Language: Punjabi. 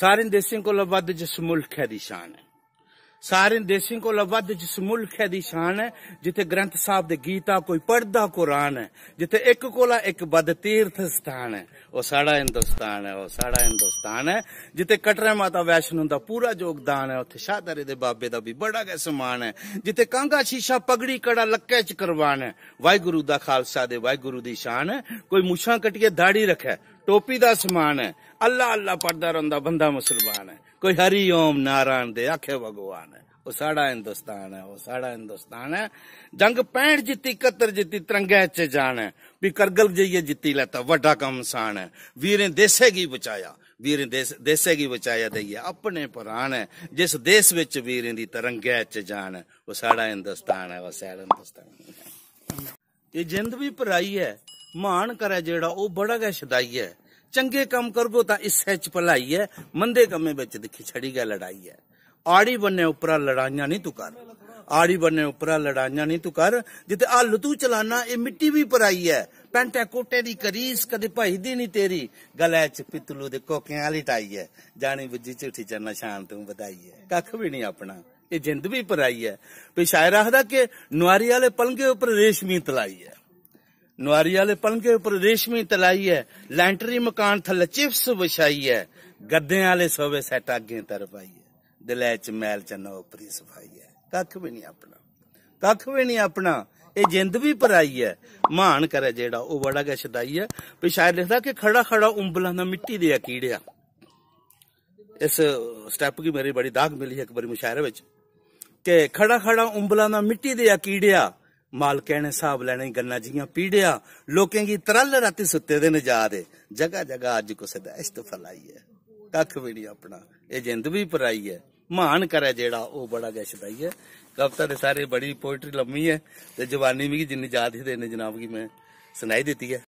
ਸਾਰੇ ਦੇਸ਼ਾਂ ਕੋਲ ਵੱਧ ਜਿਸ ਮੁਲਕ ਹੈ ਦੀ ਸ਼ਾਨ ਹੈ ਸਾਰੇ ਦੇਸ਼ਿੰ ਕੋ ਲਵਦ ਜਿਸ ਮੁਲਕ ਹੈ ਦੀ ਸ਼ਾਨ ਹੈ ਜਿੱਥੇ ਗ੍ਰੰਥ ਸਾਹਿਬ ਦੇ ਗੀਤਾ ਕੋਈ ਪੜਦਾ ਕੁਰਾਨ ਹੈ ਜਿੱਥੇ ਇੱਕ ਕੋਲਾ ਇੱਕ ਬਦ ਤੀਰਥ ਸਥਾਨ ਹੈ ਉਹ ਸਾਡਾ ਹਿੰਦੁਸਤਾਨ ਹੈ ਉਹ ਸਾਡਾ ਹਿੰਦੁਸਤਾਨ ਹੈ ਜਿੱਥੇ ਕਟਰਾ ਮਾਤਾ ਵੈਸ਼ਨੂ ਦਾ ਪੂਰਾ ਯੋਗਦਾਨ ਹੈ ਉੱਥੇ ਸ਼ਾਹਦਰੇ ਦੇ ਬਾਬੇ ਦਾ ਵੀ ਬੜਾ ਗੈ ਸਮਾਨ ਹੈ ਜਿੱਥੇ ਕਾਂਗਾ ਸ਼ੀਸ਼ਾ ਪਗੜੀ ਕੜਾ ਲੱਕੇ ਚ ਕਰਵਾਣ ਹੈ ਵਾਹਿਗੁਰੂ ਦਾ ਖਾਲਸਾ ਦੇ ਵਾਹਿਗੁਰੂ ਦੀ ਸ਼ਾਨ ਹੈ ਕੋਈ ਮੁੱਛਾਂ ਕਟਿਏ ਦਾੜੀ ਰੱਖਿਆ ਟੋਪੀ ਦਾ ਸਮਾਨ ਹੈ ਅੱਲਾ ਅੱਲਾ ਪਰਦਾ ਰੰਦਾ ਬੰਦਾ ਮੁਸਲਮਾਨ ਹੈ ਕੋਈ ਹਰੀ ਓਮ ਨਾਰਾਇਣ ਦੇ ਆਖੇ ਭਗਵਾਨ ਹੈ ਉਹ ਸਾਡਾ ਹਿੰਦੁਸਤਾਨ ਹੈ ਉਹ ਸਾਡਾ ਹਿੰਦੁਸਤਾਨ ਹੈ ਜੰਗ 65 ਜਿੱਤੀ 71 ਜਿੱਤੀ ਤਰੰਗਾਂ 'ਚ ਜਾਣ ਹੈ ਵੀ ਕਰਗਲ ਜਈਏ ਜਿੱਤੀ ਲੈਤਾ ਵੱਡਾ ਕੰਮ ਸਾਨ ਹੈ ਵੀਰੇ ਦੇਸੇ ਕੀ ਬਚਾਇਆ ਵੀਰੇ ਦੇਸੇ ਕੀ ਬਚਾਇਆ ਦਈਏ ਆਪਣੇ ਪ੍ਰਾਣ ਹੈ ਜਿਸ ਦੇਸ਼ ਵਿੱਚ ਵੀਰੇ ਦੀ ਤਰੰਗਾਂ 'ਚ ਜਾਣ ਉਹ ਸਾਡਾ ਹਿੰਦੁਸਤਾਨ ਹੈ ਉਹ ਸਾਡਾ ਹਿੰਦੁਸਤਾਨ ਇਹ ਜਿੰਦ ਵੀ ਭਰਾਈ ਹੈ ਮਾਣ ਕਰੇ ਜਿਹੜਾ ਉਹ ਬੜਾ ਗੈ ਸ਼ਦਾਈ ਹੈ ਚੰਗੇ ਕੰਮ ਕਰਗੋ ਤਾਂ ਇਸ ਸੱਚ ਭਲਾਈ ਹੈ ਮੰਦੇ ਕੰਮੇ ਵਿੱਚ ਦੇਖੀ ਛੜੀ ਗਿਆ ਲੜਾਈ ਹੈ ਆੜੀ ਬੰਨੇ ਉੱਪਰ ਲੜਾਈਆਂ ਨਹੀਂ ਤੂੰ ਕਰ ਆੜੀ ਬੰਨੇ ਉੱਪਰ ਲੜਾਈਆਂ ਨਹੀਂ ਤੂੰ ਕਰ ਜਿੱਤੇ ਹੱਲ ਤੂੰ ਚਲਾਣਾ ਇਹ ਮਿੱਟੀ ਵੀ ਪਰਾਈ ਹੈ ਪੈਂਟੇ ਕੋਟੇ ਦੀ ਕਰੀਸ ਕਦੇ ਭਜਦੀ ਨਹੀਂ ਤੇਰੀ ਗਲੇ ਚ ਪਿੱਤਲੂ ਦੇ ਕੋਕਿਆਂ ਵਾਲੀ ਟਾਈ ਹੈ ਜਾਣੀ ਬੁੱਝੀ ਝੂਠੀ ਚੰਨਾ ਸ਼ਾਨ ਤੂੰ ਵਧਾਈ ਹੈ ਕੱਖ ਵੀ ਨਹੀਂ ਆਪਣਾ ਇਹ ਜਿੰਦ ਵੀ ਪਰਾਈ ਹੈ ਵੀ ਸ਼ਾਇਰ ਆਖਦਾ ਕਿ ਨੁਆਰੀ ਵਾਲੇ ਪਲੰਗੇ ਉੱਪਰ ਰੇਸ਼ਮੀ ਤਲਾਈ ਹੈ नवारी वाले पन के प्रदेश ਤਲਾਈ ਹੈ ਲੈਂਟਰੀ ਮਕਾਨ मकान ਚਿਪਸ ਵਿਛਾਈ ਹੈ ਗੱਦਿਆਂ ਵਾਲੇ वाले सोवे ਅੱਗੇ अगे तरफ आई है दिलै च मैल च नौपरी सफाई है कख भी नहीं अपना कख भी नहीं अपना ਇਹ ਜਿੰਦ ਵੀ ਪਰਾਈ ਹੈ ਮਾਣ ਕਰੇ ਜਿਹੜਾ ਉਹ ਬੜਾ ਗਿਆ ਗਸ਼ਦਾਈ ਹੈ ਵੀ ਸ਼ਾਇਰ ਲਿਖਦਾ ਕਿ ਖੜਾ ਖੜਾ ਉਂਬਲਾਂ ਦਾ ਮਿੱਟੀ ਦੇ ਕੀੜਿਆ ਇਸ ਸਟੈਪ ਕੀ ਮੇਰੀ ਬੜੀ ਦਾਗ ਮਿਲੀ ਹੈ ਇੱਕ ਵਾਰੀ ਮੁਸ਼ਾਇਰੇ ਵਿੱਚ ਕਿ ਖੜਾ ਖੜਾ ਉਂਬਲਾਂ ਦਾ ਮਿੱਟੀ ਦੇ ਕੀੜਿਆ ਮਾਲਕਾਂ ਨੇ ਹਿਸਾਬ ਲੈਣੇ ਗੰਨਾ ਜੀਆਂ ਪੀੜਿਆ ਲੋਕਾਂ ਦੀ ਤਰਲ ਰਾਤੀ ਸੁੱਤੇ ਦੇ ਨਜ਼ਾਰੇ ਜਗਾ ਜਗਾ ਅੱਜ ਕੋਸੇ ਦਾ ਫਲਾਈ ਹੈ ਕੱਖ ਵੀ ਨਹੀਂ ਆਪਣਾ ਇਹ ਜਿੰਦ ਵੀ ਪਰਾਈ ਹੈ ਮਾਨ ਕਰੇ ਜਿਹੜਾ ਉਹ ਬੜਾ ਗਸ਼ਦਾਈ ਹੈ ਕਵਤਾ ਦੇ ਸਾਰੇ ਬੜੀ ਪੋਇਟਰੀ ਲੰਮੀ ਹੈ ਤੇ ਜਵਾਨੀ ਵੀ ਜਿੰਨੀ ਯਾਦ ਹੀ ਦੇਨੇ ਜਨਾਬ ਕੀ ਮੈਂ ਸੁਣਾਈ ਦਿੱਤੀ ਹੈ